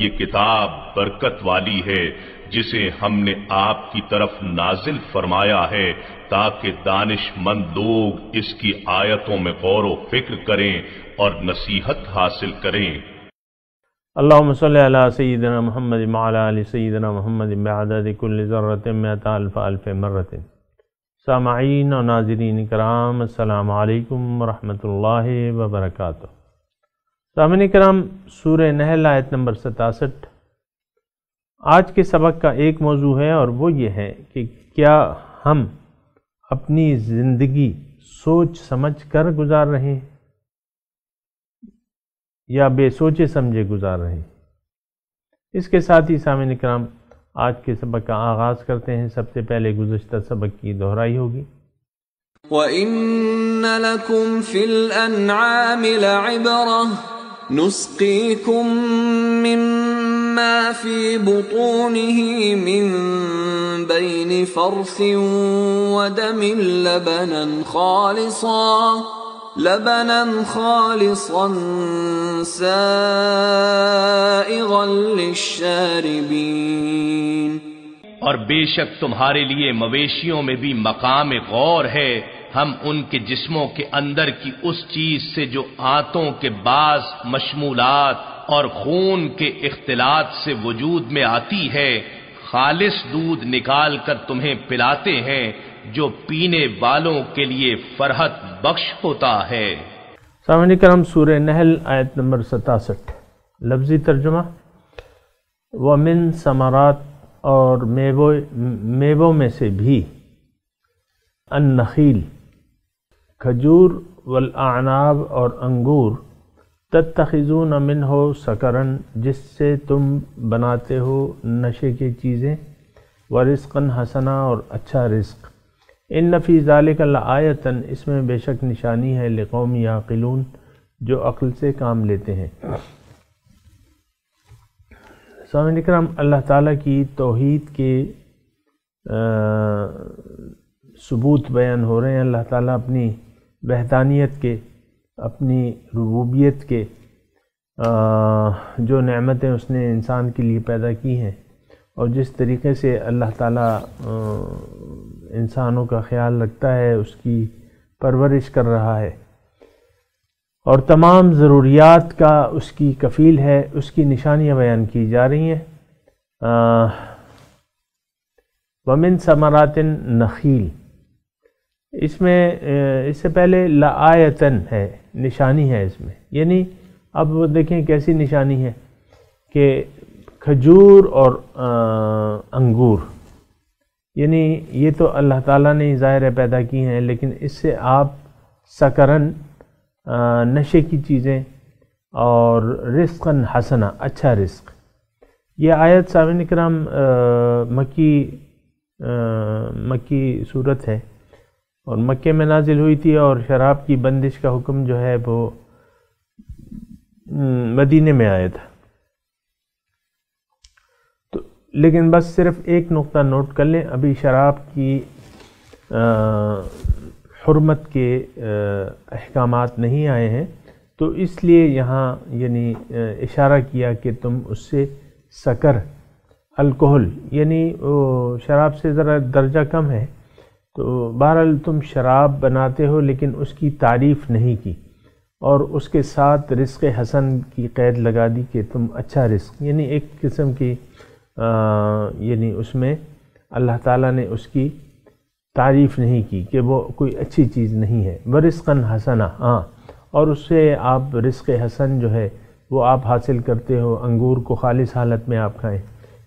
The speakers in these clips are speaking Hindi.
ये किताब बरकत वाली है जिसे हमने आपकी तरफ नाजिल फरमाया है ताकि दानिशमंद लोग इसकी आयतों में गौर व फिक्र करें और नसीहत हासिल करें अल्लाम सैदना महमद सैदना महमद बदकुल्ज़रतफ़ालफ़ मरत सामाइन और नाजरीन कराम अल्लाम वरहमल वर्का सामने तो कराम सूर नहल आयत नंबर सतासठ आज के सबक का एक मौजू है और वो ये है कि क्या हम अपनी ज़िंदगी सोच समझ कर गुजार रहे हैं या बेसोचे समझे गुजार रहे हैं इसके साथ ही सामिन कराम आज के सबक का आगाज़ करते हैं सबसे पहले गुजशत सबक की दोहराई होगी وَإِنَّ لَكُمْ فِي الْأَنْعَامِ لَعِبْرَةً نسقيكم مما في بطونه من بين فرث ودم لبنا خالصا لبنا خالصا سائغا للشاربين और बेशक तुम्हारे लिए मवेशियों में भी मकाम गौर है हम उनके जिस्मों के अंदर की उस चीज से जो आंतों के बास मशमूलात और खून के इख्तलात से वजूद में आती है खालिश दूध निकाल कर तुम्हें पिलाते हैं जो पीने वालों के लिए फरहत बख्श होता है सामने करम सूर नहल आयत नंबर सतासठ लफ्जी तर्जुमा वमिन समारात और मेवो मेवों में से भी अन्नखील खजूर वलआनाब आनाब और अंगूर तत्तखिजून अमिन हो सकरन जिससे तुम बनाते हो नशे की चीज़ें व रिस्कन हसना और अच्छा रिस्क इन नफी ज़ालिकल आयतन इसमें बेशक निशानी है लिकौम याकिलून जो अक्ल से काम लेते हैं सामिन अल्लाह ताला की तोहद के आ, सबूत बयान हो रहे हैं अल्लाह ताला अपनी बहतानियत के अपनी रबूबियत के आ, जो नमतें उसने इंसान के लिए पैदा की हैं और जिस तरीके से अल्लाह ताला इंसानों का ख्याल रखता है उसकी परवरिश कर रहा है और तमाम ज़रूरियात का उसकी कफ़ील है उसकी निशानियाँ बयान की जा रही हैं वमिन समरातिन नखील इसमें इससे पहले लायतन है निशानी है इसमें यानी अब देखें कैसी निशानी है कि खजूर और आ, अंगूर यानी ये तो अल्लाह ताला ने ज़ाहिर पैदा की हैं लेकिन इससे आप सकरन नशे की चीज़ें और रिस्क हसना अच्छा रिस्क ये आयत सामिन कराम मक्की आ, मक्की सूरत है और मक्के में नाजिल हुई थी और शराब की बंदिश का हुक्म जो है वो मदीने में आया था तो लेकिन बस सिर्फ एक नुक्ता नोट कर लें अभी शराब की आ, हरमत के अहकाम नहीं आए हैं तो इसलिए यहाँ यानी इशारा किया कि तुम उससे सकर अल्कोहल यानी शराब से ज़रा दर्जा कम है तो बहरहाल तुम शराब बनाते हो लेकिन उसकी तारीफ़ नहीं की और उसके साथ रिस्क हसन की कैद लगा दी कि तुम अच्छा रिस्क यानी एक किस्म की यानी उसमें अल्लाह ताला ने उसकी तारीफ़ नहीं की कि वो कोई अच्छी चीज़ नहीं है व रिस्कन हसना हाँ और उससे आप रिस्क हसन जो है वो आप हासिल करते हो अंगूर को खालिस हालत में आप खाएं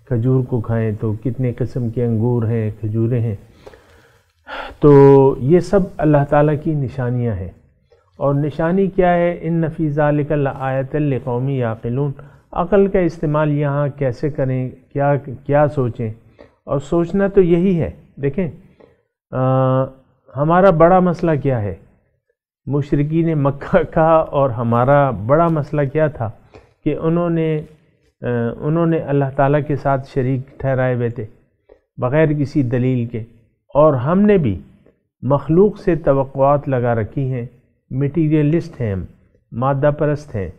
खजूर को खाएं तो कितने किस्म के अंगूर हैं खजूरें हैं तो ये सब अल्लाह ताला की निशानियां हैं और निशानी क्या है इन लिकल आयतल कौमी याकिलून अक़ल का इस्तेमाल यहाँ कैसे करें क्या क्या सोचें और सोचना तो यही है देखें आ, हमारा बड़ा मसला क्या है मुशरकी ने मक्का का और हमारा बड़ा मसला क्या था कि उन्होंने उन्होंने अल्लाह ताला के साथ शरीक ठहराए हुए थे बग़ैर किसी दलील के और हमने भी मखलूक से तवक़ात लगा रखी हैं मटीरियलिस्ट हैं हम मादा परस्त हैं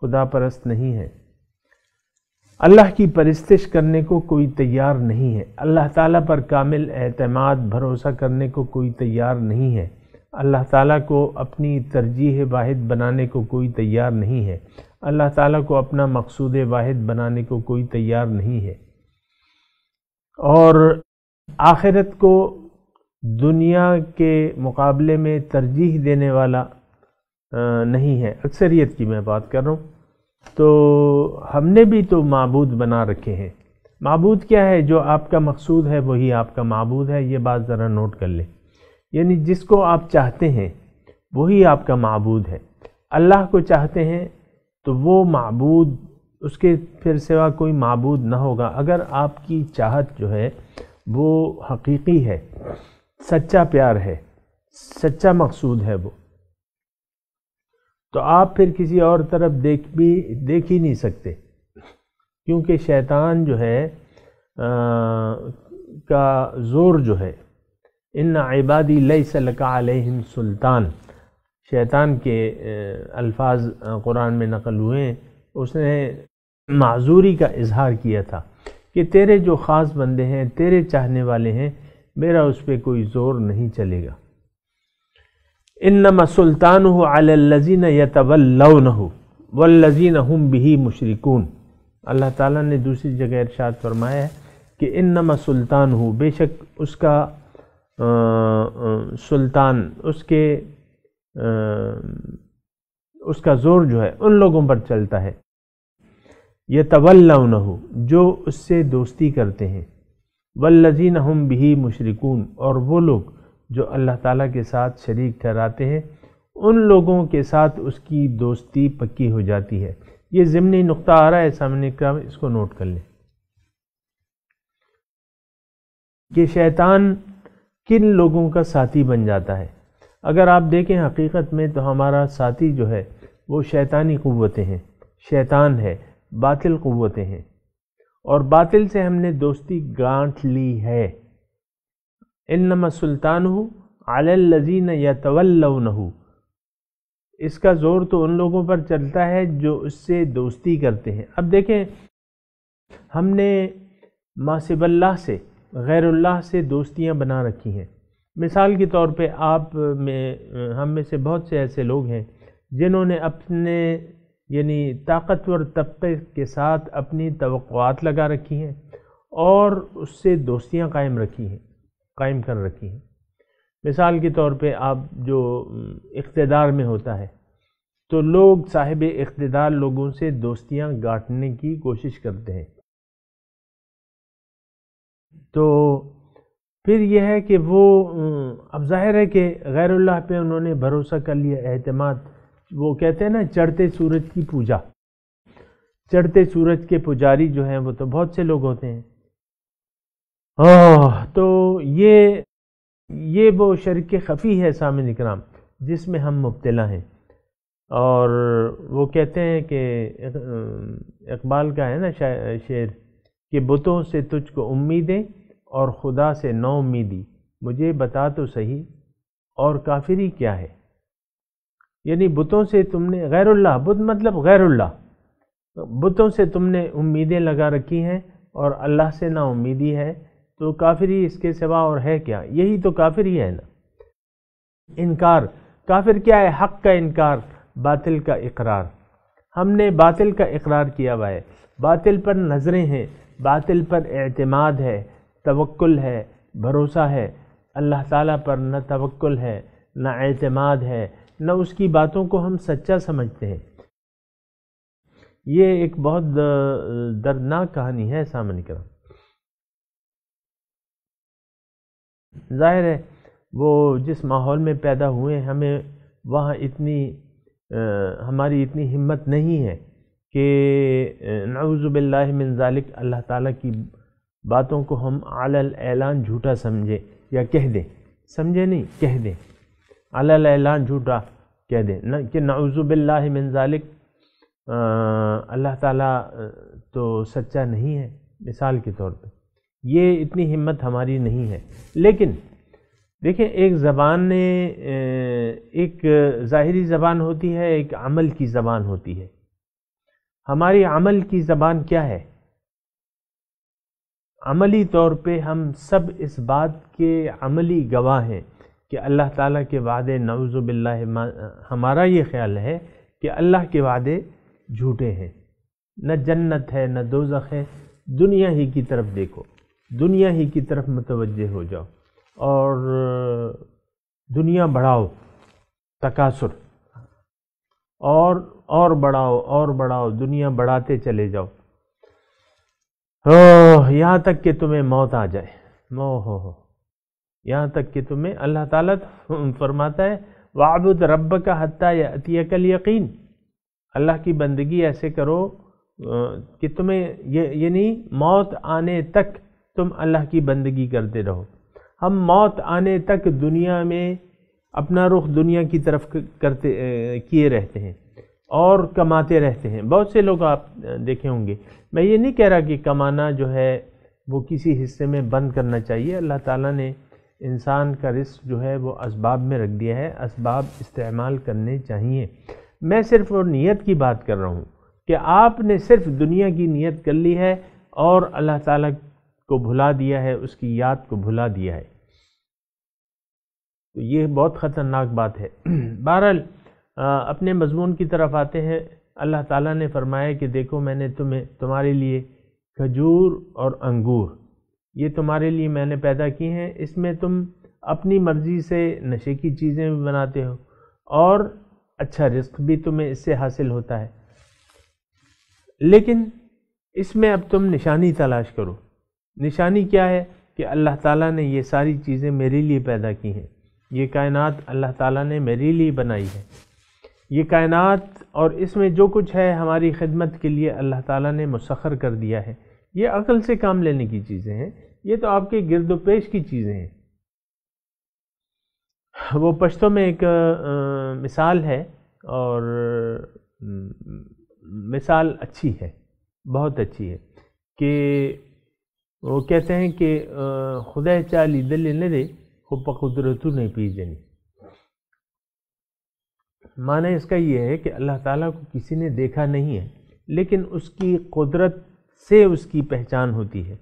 खुदा परस्त नहीं हैं अल्लाह की परस्तिश करने को कोई तैयार नहीं है अल्लाह ताला पर कामिल एतमाद भरोसा करने को कोई तैयार नहीं है अल्लाह ताला को अपनी तरजीह वाहिद बनाने को कोई तैयार नहीं है अल्लाह ताला को अपना मकसूद वाहिद बनाने को कोई तैयार नहीं है और आखिरत को दुनिया के मुकाबले में तरजीह देने वाला नहीं है अक्सरियत की मैं बात कर रहा हूँ तो हमने भी तो मबूद बना रखे हैं मबूद क्या है जो आपका मकसूद है वही आपका मबूद है ये बात ज़रा नोट कर लें यानी जिसको आप चाहते हैं वही आपका मबूद है अल्लाह को चाहते हैं तो वो मबूद उसके फिर सिवा कोई मबूद ना होगा अगर आपकी चाहत जो है वो हकीकी है सच्चा प्यार है सच्चा मकसूद है वो तो आप फिर किसी और तरफ देख भी देख ही नहीं सकते क्योंकि शैतान जो है आ, का ज़ोर जो है इन इबादी लई सलकाम सुल्तान शैतान के अल्फाज कुरान में नकल हुए उसने माजूरी का इजहार किया था कि तेरे जो ख़ास बंदे हैं तेरे चाहने वाले हैं मेरा उस पर कोई ज़ोर नहीं चलेगा इन सुल्तान हो आलजीन यतवल्लौन हो वल्लजीन हम भी मुशरकून अल्लाह ताला ने दूसरी जगह इरशाद फरमाया है कि इन सुल्तान हो बेशक उसका आ, सुल्तान उसके आ, उसका ज़ोर जो है उन लोगों पर चलता है ये तवल्लाउन हो जो उससे दोस्ती करते हैं वल्लजीन हम भी मुशरकून और वो लोग जो अल्लाह ताला के साथ शरीक ठहराते हैं उन लोगों के साथ उसकी दोस्ती पक्की हो जाती है ये ज़िमनी नुक्ता आ रहा है सामने क्रम इसको नोट कर लें कि शैतान किन लोगों का साथी बन जाता है अगर आप देखें हकीकत में तो हमारा साथी जो है वो शैतानी क़वतें हैं शैतान है बातिल क़वतें हैं और बातिल से हमने दोस्ती गांठ ली है इनमा सुल्तान हो आलजी यतवल्लू इसका ज़ोर तो उन लोगों पर चलता है जो उससे दोस्ती करते हैं अब देखें हमने मासिबल्ला से गैरुल्लाह से दोस्तियां बना रखी हैं मिसाल के तौर पे आप में हम में से बहुत से ऐसे लोग हैं जिन्होंने अपने यानी ताकतवर तबके के साथ अपनी तो लगा रखी हैं और उससे दोस्तियां कायम रखी हैं कायम कर रखी है मिसाल के तौर पे आप जो इकतदार में होता है तो लोग साहिब इकतदार लोगों से दोस्तियां गाँटने की कोशिश करते हैं तो फिर यह है कि वो अब जाहिर है कि गैरुल्लाह पे उन्होंने भरोसा कर लिया अहतमाद वो कहते हैं ना चढ़ते सूरज की पूजा चढ़ते सूरज के पुजारी जो हैं वो तो बहुत से लोग होते हैं तो ये ये वो शर्क खफ़ी है सामिन इकराम जिसमें हम मुबतला हैं और वो कहते हैं कि इकबाल का है ना शेर कि बुतों से तुझको उम्मीदें और खुदा से नौ उम्मीदी मुझे बता तो सही और काफिरी क्या है यानी बुतों से तुमने गैरुल्ला बुत मतलब गैरुल्ला बुतों से तुमने उम्मीदें लगा रखी हैं और अल्लाह से ना उम्मीदी है तो काफिर ही इसके सिवा और है क्या यही तो काफिर ही है ना इनकार काफिर क्या है हक का इनकार बातिल का इकरार हमने बातिल का इकरार किया हुआ है बातिल पर नज़रें हैं बातिल पर एतमाद है तवक्ल है भरोसा है अल्लाह ताला पर न तवक्ल है न एतमाद है न उसकी बातों को हम सच्चा समझते हैं ये एक बहुत दर्दनाक कहानी है सामने करम ज़ाहिर है वो जिस माहौल में पैदा हुए हमें वहाँ इतनी आ, हमारी इतनी हिम्मत नहीं है कि नवज़ुबिल्लामिनज़ालिक अल्लाह ताला की बातों को हम आलल ऐलान झूठा समझे या कह दें समझे नहीं कह दें आलल ऐलान झूठा कह दें न कि नवज़ुबिल्लामिनज़ालिक अल्लाह ताला तो सच्चा नहीं है मिसाल के तौर पे ये इतनी हिम्मत हमारी नहीं है लेकिन देखें एक ज़बान ने एक ज़ाहरी ज़बान होती है एक अमल की ज़बान होती है हमारी अमल की ज़बान क्या है अमली तौर पे हम सब इस बात के अमली गवाह हैं कि अल्लाह ताला के वादे नवज़ुबिल्ला हमारा ये ख्याल है कि अल्लाह के वादे झूठे हैं न जन्नत है न दोजख है दुनिया ही की तरफ देखो दुनिया ही की तरफ मतवज हो जाओ और दुनिया बढ़ाओ तकासुर और और बढ़ाओ और बढ़ाओ दुनिया बढ़ाते चले जाओ हो यहाँ तक कि तुम्हें मौत आ जाए मो हो हो यहाँ तक कि तुम्हें अल्लाह ताला तो फरमाता है वाबुद रब का हत्या अतियकल यकीन अल्लाह की बंदगी ऐसे करो कि तुम्हें ये यानी मौत आने तक तुम अल्लाह की बंदगी करते रहो हम मौत आने तक दुनिया में अपना रुख दुनिया की तरफ करते किए रहते हैं और कमाते रहते हैं बहुत से लोग आप देखे होंगे मैं ये नहीं कह रहा कि कमाना जो है वो किसी हिस्से में बंद करना चाहिए अल्लाह ताला ने इंसान का रिस्क जो है वो इसबाब में रख दिया है इसबाब इस्तेमाल करने चाहिए मैं सिर्फ और नीयत की बात कर रहा हूँ कि आपने सिर्फ दुनिया की नीयत कर ली है और अल्लाह ताला को भुला दिया है उसकी याद को भुला दिया है तो ये बहुत ख़तरनाक बात है बहरहाल अपने मजमून की तरफ आते हैं अल्लाह ताला ने फरमाया कि देखो मैंने तुम्हें तुम्हारे लिए खजूर और अंगूर ये तुम्हारे लिए मैंने पैदा किए हैं इसमें तुम अपनी मर्ज़ी से नशे की चीज़ें भी बनाते हो और अच्छा रिस्क भी तुम्हें इससे हासिल होता है लेकिन इसमें अब तुम निशानी तलाश करो निशानी क्या है कि अल्लाह ताला ने ये सारी चीज़ें मेरे लिए पैदा की हैं ये कायनात अल्लाह ताला ने मेरे लिए बनाई है ये कायनात और इसमें जो कुछ है हमारी खिदमत के लिए अल्लाह ताला ने मुसखर कर दिया है ये अकल से काम लेने की चीज़ें हैं ये तो आपके गिरदो पेश की चीज़ें हैं वो पश्तों में एक आ, मिसाल है और मिसाल अच्छी है बहुत अच्छी है कि वो कहते हैं कि खुदा चाली दिल ने दे कुदरतू नहीं पी जनी माना इसका यह है कि अल्लाह ताला को किसी ने देखा नहीं है लेकिन उसकी कुदरत से उसकी पहचान होती है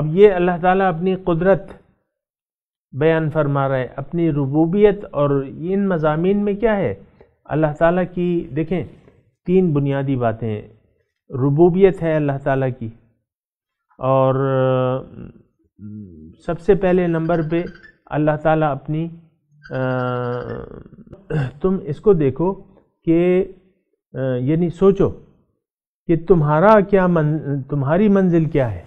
अब ये अल्लाह ताला अपनी कुदरत बयान फरमा रहा है अपनी रबूबियत और इन मजामी में क्या है अल्लाह ताला की देखें तीन बुनियादी बातें रबूबियत है अल्लाह ताला की और सबसे पहले नंबर पे अल्लाह ताला अपनी आ, तुम इसको देखो कि यानी सोचो कि तुम्हारा क्या मन तुम्हारी मंजिल क्या है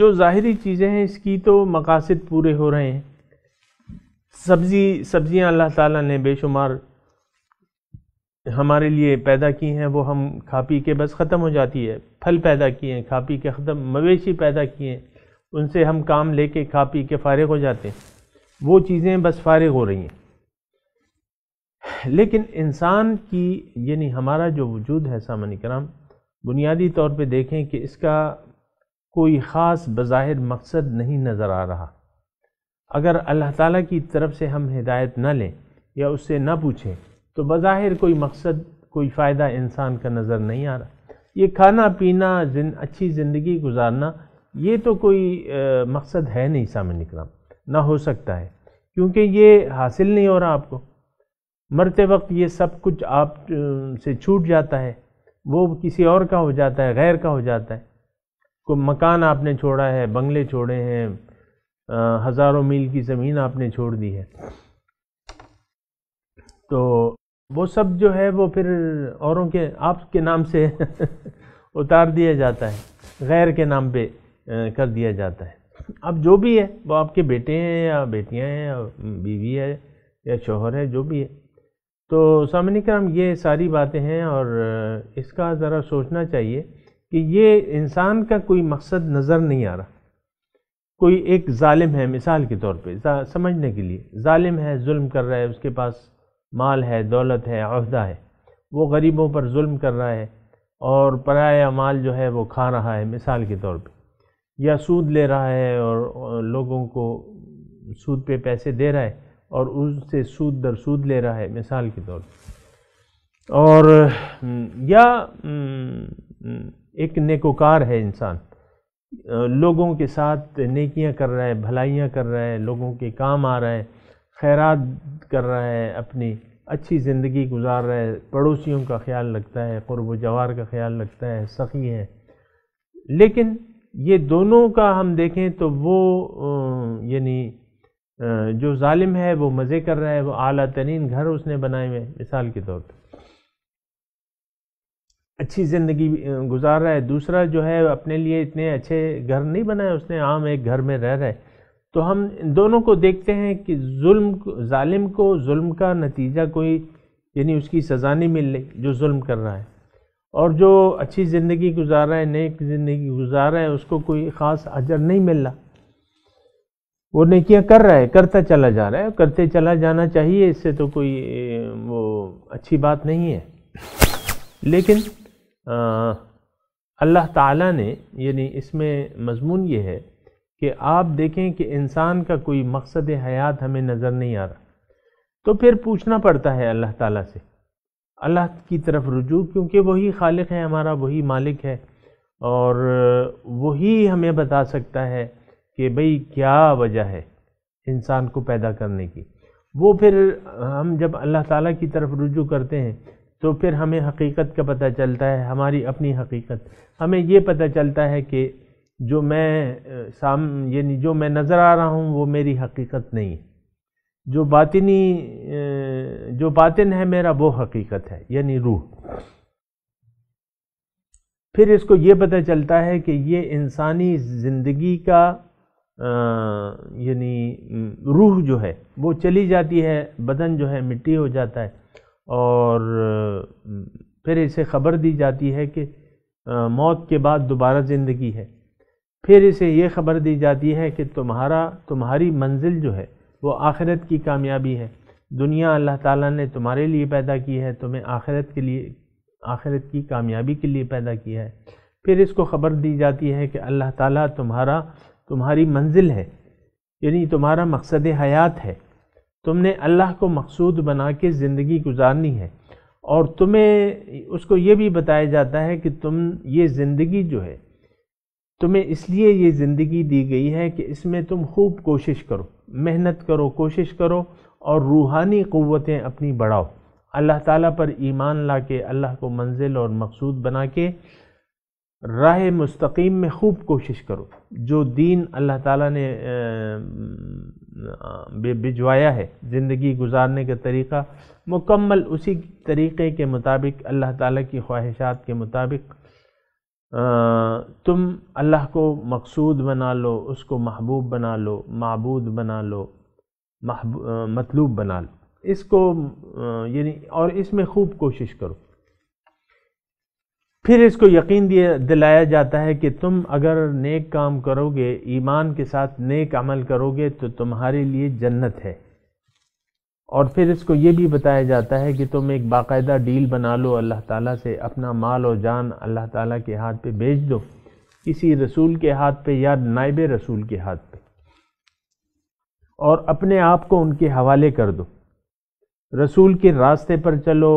जो ज़ाहरी चीज़ें हैं इसकी तो मकासद पूरे हो रहे हैं सब्ज़ी सब्ज़ियाँ अल्लाह ताला ने बेशुमार हमारे लिए पैदा की हैं वो हम खा पी के बस ख़त्म हो जाती है फल पैदा किए हैं खा पी के ख़त्म मवेशी पैदा किए हैं उनसे हम काम लेके खा पी के फारग हो जाते हैं वो चीज़ें बस फारग हो रही हैं लेकिन इंसान की यानी हमारा जो वजूद है सामान्य कराम बुनियादी तौर पे देखें कि इसका कोई ख़ास बज़ाहिर मकसद नहीं नज़र आ रहा अगर अल्लाह ताला की तरफ से हम हिदायत ना लें या उससे ना पूछें तो बज़ाहिर कोई मकसद कोई फ़ायदा इंसान का नज़र नहीं आ रहा ये खाना पीना जिन अच्छी ज़िंदगी गुजारना ये तो कोई आ, मकसद है नहीं सामने कराम ना हो सकता है क्योंकि ये हासिल नहीं हो रहा आपको मरते वक्त ये सब कुछ आप से छूट जाता है वो किसी और का हो जाता है गैर का हो जाता है को मकान आपने छोड़ा है बंगले छोड़े हैं हज़ारों मील की ज़मीन आपने छोड़ दी है तो वो सब जो है वो फिर औरों के आपके नाम से उतार दिया जाता है गैर के नाम पे कर दिया जाता है अब जो भी है वो आपके बेटे हैं या बेटियां हैं या बीवी है या शोहर है जो भी है तो सामने कराम ये सारी बातें हैं और इसका ज़रा सोचना चाहिए कि ये इंसान का कोई मकसद नज़र नहीं आ रहा कोई एक ालिम है मिसाल के तौर पे समझने के लिए ालिम है जुल्म कर रहा है उसके पास माल है दौलत है अहदा है वो गरीबों पर जुल्म कर रहा है और पराया माल जो है वो खा रहा है मिसाल के तौर पे या सूद ले रहा है और लोगों को सूद पे पैसे दे रहा है और उनसे सूद दर सूद ले रहा है मिसाल के तौर पे और या एक नेकोकार है इंसान लोगों के साथ नेकियां कर रहा है भलाइयां कर रहा है लोगों के काम आ रहा है खैरात कर रहा है अपनी अच्छी ज़िंदगी गुजार रहा है पड़ोसियों का ख्याल रखता है क़ुरब जवार का ख्याल रखता है सखी है लेकिन ये दोनों का हम देखें तो वो यानी जो जालिम है वो मज़े कर रहा है वो अली तरीन घर उसने बनाए हुए मिसाल के तौर पर अच्छी ज़िंदगी गुजार रहा है दूसरा जो है अपने लिए इतने अच्छे घर नहीं बनाए उसने आम एक घर में रह रहा है तो हम इन दोनों को देखते हैं कि जुल्म जालिम को जुल्म का नतीजा कोई यानी उसकी सज़ा नहीं मिल रही जो जुल्म कर रहा है और जो अच्छी ज़िंदगी गुजार रहा है नेक ज़िंदगी गुजार रहा है उसको कोई ख़ास अजर नहीं मिल रहा वो नेकियां कर रहा है करता चला जा रहा है करते चला जाना चाहिए इससे तो कोई वो अच्छी बात नहीं है लेकिन अल्लाह ताला ने यानी इसमें मजमून ये है कि आप देखें कि इंसान का कोई मकसद हयात हमें नज़र नहीं आ रहा तो फिर पूछना पड़ता है अल्लाह ताला से अल्लाह की तरफ रुजू क्योंकि वही खालिक है हमारा वही मालिक है और वही हमें बता सकता है कि भई क्या वजह है इंसान को पैदा करने की वो फिर हम जब अल्लाह ताला की तरफ रुजू करते हैं तो फिर हमें हकीकत का पता चलता है हमारी अपनी हकीकत हमें ये पता चलता है कि जो मैं साम यानी जो मैं नज़र आ रहा हूँ वो मेरी हकीकत नहीं है जो बातिनी जो बातिन है मेरा वो हकीकत है यानी रूह फिर इसको ये पता चलता है कि ये इंसानी ज़िंदगी का यानी रूह जो है वो चली जाती है बदन जो है मिट्टी हो जाता है और फिर इसे खबर दी जाती है कि मौत के बाद दोबारा ज़िंदगी है फिर इसे ये खबर दी जाती है कि तुम्हारा तुम्हारी मंजिल जो है वो आखिरत की कामयाबी है दुनिया अल्लाह ताला ने तुम्हारे लिए पैदा की है तुम्हें आखिरत के लिए आखिरत की कामयाबी के लिए पैदा किया है फिर इसको खबर दी जाती है कि अल्लाह ताला तुम्हारा तुम्हारी मंजिल है यानी तुम्हारा मकसद हयात है तुमने अल्लाह को मकसूद बना के ज़िंदगी गुजारनी है और तुम्हें उसको ये भी बताया जाता है कि तुम ये ज़िंदगी जो है तुम्हें इसलिए ये ज़िंदगी दी गई है कि इसमें तुम खूब कोशिश करो मेहनत करो कोशिश करो और रूहानी क़वतें अपनी बढ़ाओ अल्लाह ताला पर ईमान ला के अल्लाह को मंजिल और मकसूद बना के राह मुस्तकीम में खूब कोशिश करो जो दीन अल्लाह ताला ने भिजवाया है ज़िंदगी गुजारने का तरीक़ा मुकम्मल उसी तरीक़े के मुताबिक अल्लाह ताला की ख्वाहिशात के मुताबिक तुम अल्लाह को मकसूद बना लो उसको महबूब बना लो मबूद बना लो मतलूब बना लो इसको यानी और इसमें खूब कोशिश करो फिर इसको यकीन दिया दिलाया जाता है कि तुम अगर नेक काम करोगे ईमान के साथ नेक अमल करोगे तो तुम्हारे लिए जन्नत है और फिर इसको ये भी बताया जाता है कि तुम एक बाकायदा डील बना लो अल्लाह ताला से अपना माल और जान अल्लाह ताला के हाथ पे भेज दो किसी रसूल के हाथ पे या नायब रसूल के हाथ पे और अपने आप को उनके हवाले कर दो रसूल के रास्ते पर चलो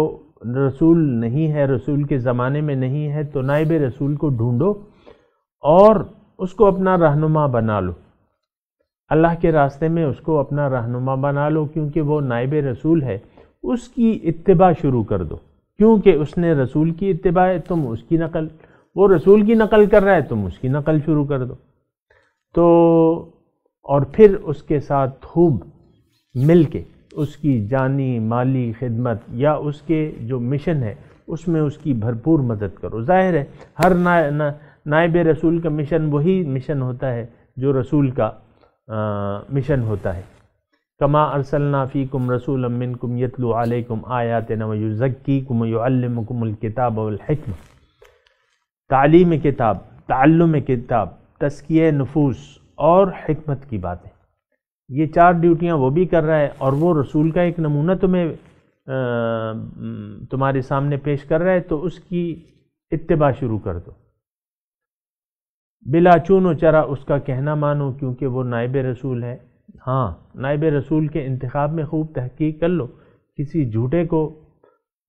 रसूल नहीं है रसूल के ज़माने में नहीं है तो नायब रसूल को ढूंढो और उसको अपना रहनुमा बना लो अल्लाह के रास्ते में उसको अपना रहनुमा बना लो क्योंकि वो नायब रसूल है उसकी इतबा शुरू कर दो क्योंकि उसने रसूल की इतबा है तुम उसकी नकल वो रसूल की नकल कर रहा है तुम उसकी नकल शुरू कर दो तो और फिर उसके साथ खूब मिल के उसकी जानी माली खिदमत या उसके जो मिशन है उसमें उसकी भरपूर मदद करो जाहिर है हर ना, ना, नायब रसूल का मिशन वही मिशन होता है जो रसूल का मिशन होता है कमा अरसलनाफ़ी कुम रसूल अमिन कुम यतलु आलकुम आयात नवज़क्की कुमकुमकिताबलकम तालीम किताब तल्लम किताब तस्किय नफूस और हमत की बातें ये चार ड्यूटियाँ वो भी कर रहा है और वो रसूल का एक नमूना तुम्हें तुम्हारे सामने पेश कर रहा है तो उसकी इतबा शुरू कर दो बिला चून चरा उसका कहना मानो क्योंकि वो नायब रसूल है हाँ नायब रसूल के इंतखब में खूब तहकीक कर लो किसी झूठे को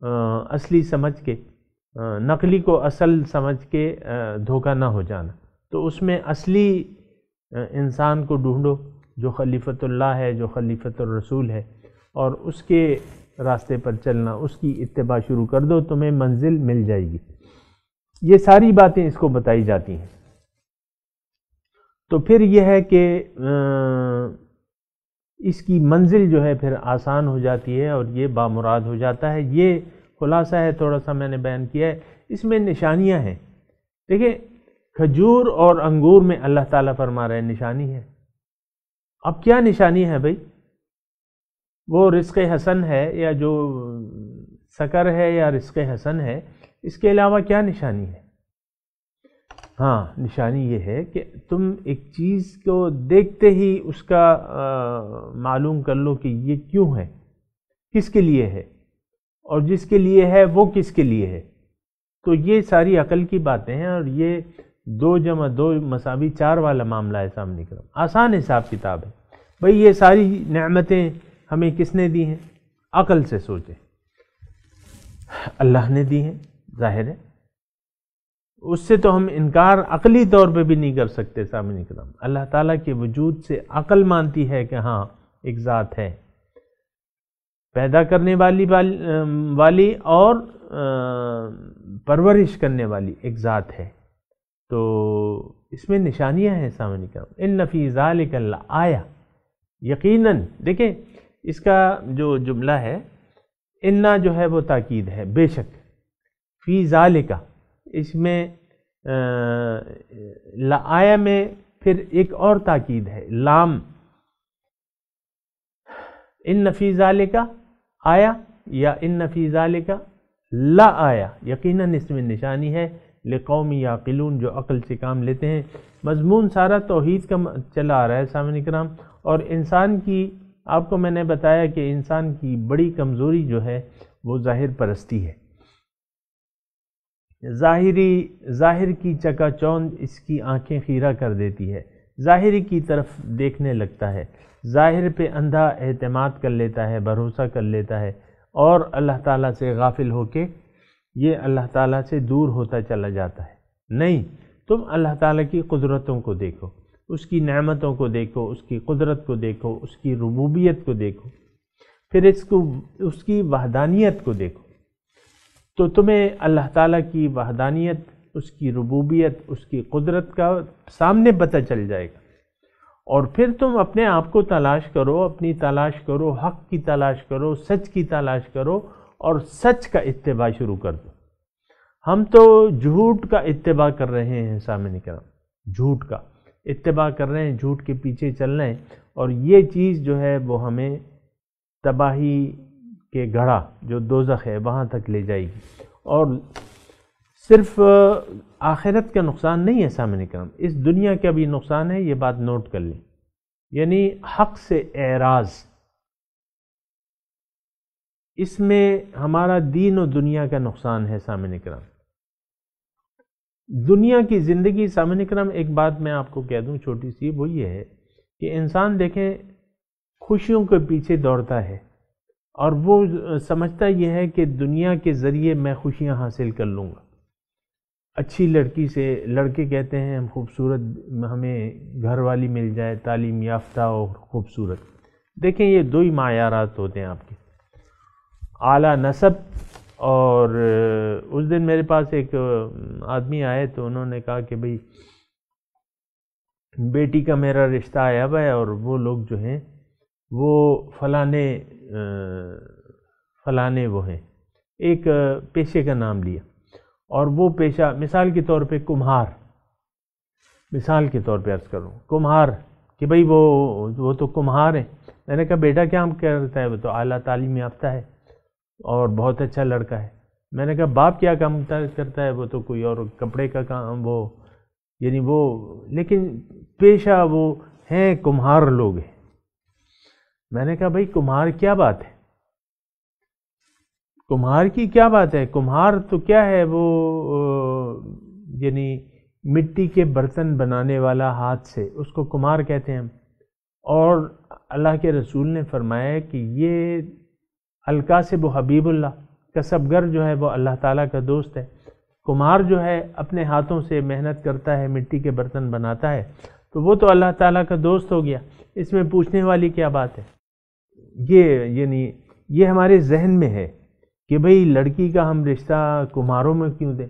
आ, असली समझ के आ, नकली को असल समझ के धोखा ना हो जाना तो उसमें असली इंसान को ढूंढो जो खलीफतुल्लाह है जो रसूल है और उसके रास्ते पर चलना उसकी इतबा शुरू कर दो तुम्हें मंजिल मिल जाएगी ये सारी बातें इसको बताई जाती हैं तो फिर यह है कि इसकी मंजिल जो है फिर आसान हो जाती है और ये बामुराद हो जाता है ये खुलासा है थोड़ा सा मैंने बयान किया है इसमें निशानियां हैं देखिए खजूर और अंगूर में अल्लाह ताला फरमा रहे हैं निशानी है अब क्या निशानी है भाई वो रिस्क हसन है या जो सकर है या रिस्क हसन है इसके अलावा क्या निशानी है हाँ निशानी ये है कि तुम एक चीज़ को देखते ही उसका मालूम कर लो कि ये क्यों है किसके लिए है और जिसके लिए है वो किसके लिए है तो ये सारी अकल की बातें हैं और ये दो जमा दो मसावी चार वाला मामला है सामने कर आसान हिसाब किताब है भाई ये सारी नमतें हमें किसने दी हैं अकल से सोचें अल्लाह ने दी हैं जाहिर है उससे तो हम इनकार अकली तौर पे भी नहीं कर सकते सामने इकराम अल्लाह ताला के वजूद से अकल मानती है कि हाँ एक ज़ात है पैदा करने वाली वाली और परवरिश करने वाली एक ज़ात है तो इसमें निशानियां हैं सामिन इकराम इन नफ़ीज़ाल आया यकीनन देखें इसका जो जुमला है इन्ना जो है वो ताकीद है बेशक फ़ी ज़ालिका इसमें लाया में फिर एक और ताकीद है लाम इन नफीज़ाले का आया या इन नफीज़ाले का ला आया यकीनन इसमें निशानी है ले कौमी या किलून जो अक़ल से काम लेते हैं मजमून सारा तोहद का चला आ रहा है सामने कराम और इंसान की आपको मैंने बताया कि इंसान की बड़ी कमज़ोरी जो है वो ज़ाहिर परस्ती है ज़ाहरी ज़ाहिर की चकाचौंध इसकी आंखें खीरा कर देती है ज़ाहिर की तरफ देखने लगता है ज़ाहिर पे अंधा अहतमाद कर लेता है भरोसा कर लेता है और अल्लाह ताला से गाफिल होके ये अल्लाह ताला से दूर होता चला जाता है नहीं तुम अल्लाह ताला की कुदरतों को देखो उसकी नेमतों को देखो उसकी कुदरत को देखो उसकी रबूबियत को देखो फिर इसको उसकी वहदानियत को देखो तो तुम्हें अल्लाह ताला की वहदानियत उसकी रबूबियत उसकी कुदरत का सामने पता चल जाएगा और फिर तुम अपने आप को तलाश करो अपनी तलाश करो हक की तलाश करो सच की तलाश करो और सच का इतबा शुरू कर दो हम तो झूठ का इतबा कर रहे हैं सामने निकल झूठ का इतबा कर रहे हैं झूठ के पीछे चल रहे हैं और ये चीज़ जो है वो हमें तबाही के गढ़ा जो दोजख है वहाँ तक ले जाएगी और सिर्फ आखिरत का नुकसान नहीं है सामने कम इस दुनिया का भी नुकसान है ये बात नोट कर लें यानी हक से एराज इसमें हमारा दीन और दुनिया का नुकसान है सामने कराम दुनिया की ज़िंदगी सामने कराम एक बात मैं आपको कह दूं छोटी सी वो ये है कि इंसान देखें खुशियों के पीछे दौड़ता है और वो समझता यह है कि दुनिया के ज़रिए मैं खुशियाँ हासिल कर लूँगा अच्छी लड़की से लड़के कहते हैं हम खूबसूरत हमें घर वाली मिल जाए तालीम याफ्ता और ख़ूबसूरत देखें ये दो ही मायारात होते हैं आपके आला नसब और उस दिन मेरे पास एक आदमी आए तो उन्होंने कहा कि भाई बेटी का मेरा रिश्ता आया हुआ है और वो लोग जो हैं वो फलाने फलाने वो हैं एक पेशे का नाम लिया और वो पेशा मिसाल के तौर पे कुम्हार मिसाल के तौर पे अर्ज़ करूँ कुम्हार कि भाई वो वो तो कुम्हार हैं मैंने कहा बेटा क्या हम करता है वो तो अली तालीम याफ्ता है और बहुत अच्छा लड़का है मैंने कहा बाप क्या काम करता है वो तो कोई और कपड़े का काम वो यानी वो लेकिन पेशा वो हैं कुम्हार लोग हैं मैंने कहा भाई कुम्हार क्या बात है कुम्हार की क्या बात है कुम्हार तो क्या है वो यानी मिट्टी के बर्तन बनाने वाला हाथ से उसको कुम्हार कहते हैं और अल्लाह के रसूल ने फरमाया कि ये अलका वो हबीबुल्ला कसबगर जो है वो अल्लाह ताला का दोस्त है कुम्हार जो है अपने हाथों से मेहनत करता है मिट्टी के बर्तन बनाता है तो वो तो अल्लाह ताला का दोस्त हो गया इसमें पूछने वाली क्या बात है ये यानी ये हमारे जहन में है कि भाई लड़की का हम रिश्ता कुम्हारों में क्यों दें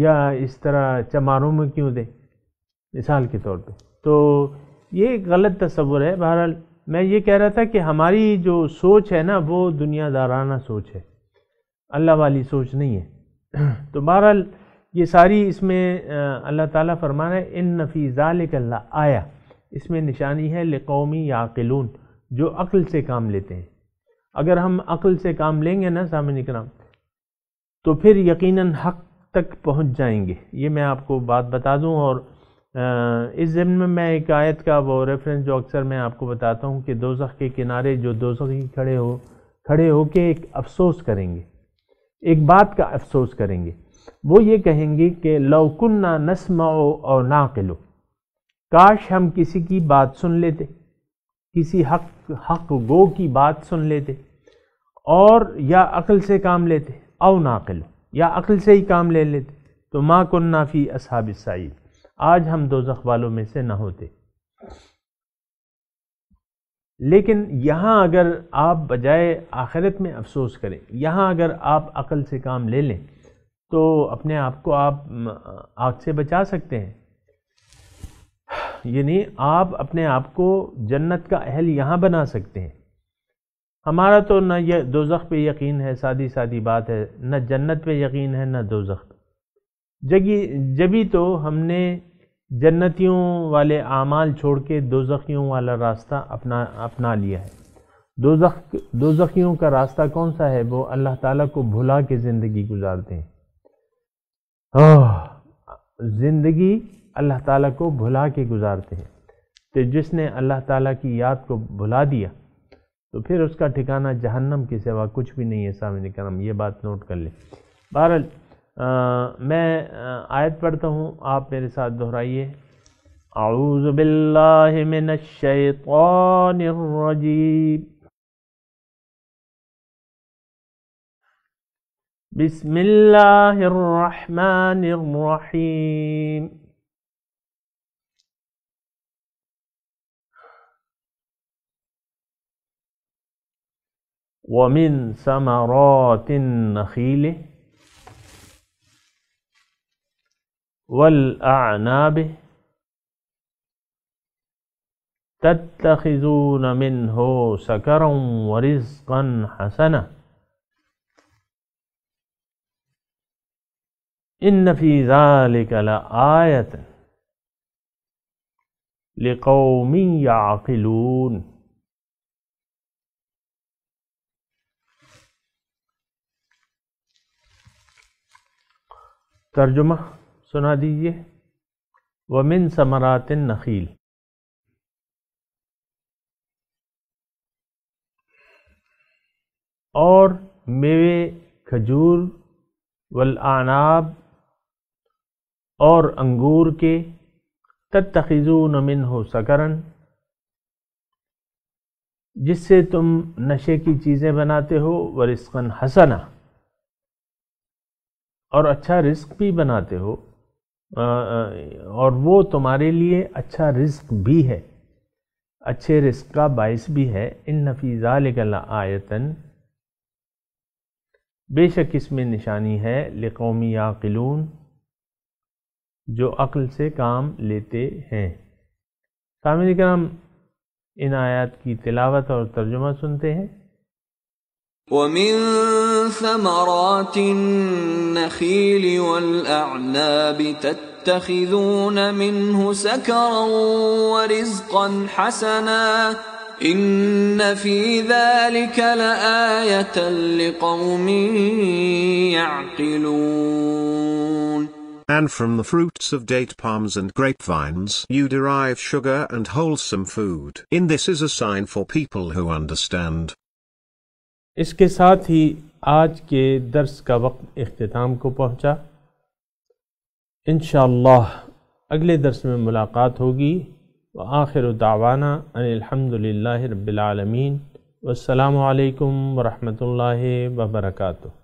या इस तरह चमारों में क्यों दें मिसाल के तौर पे तो ये गलत तस्वुर है बहरहाल मैं ये कह रहा था कि हमारी जो सोच है ना वो दुनियादाराना सोच है अल्लाह वाली सोच नहीं है तो बहरहाल ये सारी इसमें अल्लाह ताला फरमा है इन नफीज़ा आया इसमें निशानी है लकौमी याकिलून जो अक्ल से काम लेते हैं अगर हम अक्ल से काम लेंगे ना सामिन कर तो फिर यकीनन हक तक पहुंच जाएंगे ये मैं आपको बात बता दूं और इस ज़मन में मैं एक आयत का वो रेफरेंस जो अक्सर मैं आपको बताता हूँ कि दोजख के किनारे जो दोजखी खड़े हो खड़े हो के एक अफसोस करेंगे एक बात का अफसोस करेंगे वो ये कहेंगे कि लौकुन्ना नस्मा और नाकिलो काश हम किसी की बात सुन लेते किसी हक हक गो की बात सुन लेते और या अकल से काम लेते अव नाकिल या अकल से ही काम ले लेते तो माँ कन्ना फ़ी असहाब सईद आज हम दो वालों में से ना होते लेकिन यहाँ अगर आप बजाय आखिरत में अफसोस करें यहाँ अगर आप अकल से काम ले लें तो अपने आप को आप आग से बचा सकते हैं यानी आप अपने आप को जन्नत का अहल यहाँ बना सकते हैं हमारा तो न ये दोजख पे यकीन है सादी सादी बात है न जन्नत पे यकीन है न दो पे जगी जभी तो हमने जन्नतियों वाले आमाल छोड़ के दोजखियों वाला रास्ता अपना अपना लिया है दो दोजखियों का रास्ता कौन सा है वो अल्लाह ताला को भुला के ज़िंदगी गुजारते हैं ज़िंदगी अल्लाह ताला को भुला के गुजारते हैं तो जिसने अल्लाह ताला की याद को भुला दिया तो फिर उसका ठिकाना जहन्नम के सिवा कुछ भी नहीं है सामने करम ये बात नोट कर लें बहरल मैं आयत पढ़ता हूँ आप मेरे साथ दोहराइए الرحمن الرحيم ومن ثمرات النخيل والأعناب تتخذون منه سكرا ورزقا حسنا إن في ذلك لآية لقوم يعقلون तर्जुमा सुना दीजिए वमिन समरात नखील और मेवे खजूर वल आनाब और अंगूर के तत्तखिजून नमिन हो सकरन जिससे तुम नशे की चीज़ें बनाते हो वरिस्कन हसना और अच्छा रिस्क भी बनाते हो और वो तुम्हारे लिए अच्छा रिस्क भी है अच्छे रिस्क का बायस भी है इन नफीज़ा लिकल आयतन बेशक इसमें निशानी है लिकौमी याकिलून जो अक्ल से काम लेते हैं सामिल कराम इन आयात की तिलावत और तर्जुमा सुनते हैं ومن ثمرات النخيل والأعناب تتخذون منه سكرا ورزقا حسنا إن في ذلك لآية لقوم يعقلون And from the fruits of date palms and grapevines you derive sugar and wholesome food. In this is a sign for people who understand. इसके साथ ही आज के दर्स का वक्त अख्ताम को पहुँचा इन अगले दर्स में मुलाकात होगी व आखिर दावाना अनिलहमदिल्ला रबालमीन वालकम वरहमल वर्का